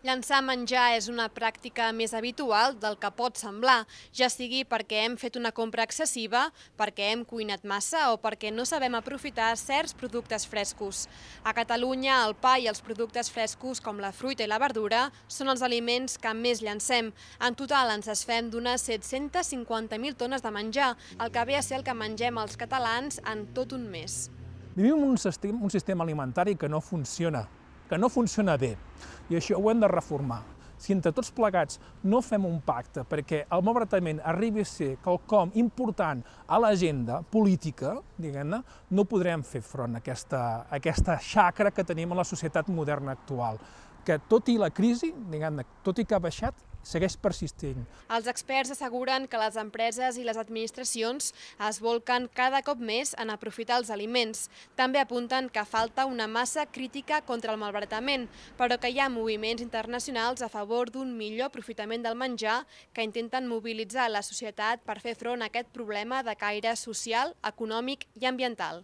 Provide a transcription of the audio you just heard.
Llançar menjar és una pràctica més habitual del que pot semblar, ja sigui perquè hem fet una compra excessiva, perquè hem cuinat massa o perquè no sabem aprofitar certs productes frescos. A Catalunya, el pa i els productes frescos com la fruita i la verdura són els aliments que més llancem. En total ens es fem d'unes 750.000 tones de menjar, el que ve a ser el que mengem els catalans en tot un mes. Vivim un sistema alimentari que no funciona, que no funciona bé. I això ho hem de reformar. Si entre tots plegats no fem un pacte perquè el malbaratament arribi a ser quelcom important a l'agenda política, diguem-ne, no podrem fer front a aquesta, a aquesta xacra que tenim a la societat moderna actual, que tot i la crisi, diguem-ne, tot i que ha baixat, segueix persistent. Els experts asseguren que les empreses i les administracions es volquen cada cop més en aprofitar els aliments. També apunten que falta una massa crítica contra el malbaratament, però que hi ha moviments internacionals a favor d'un millor aprofitament del menjar que intenten mobilitzar la societat per fer front a aquest problema de caire social, econòmic i ambiental.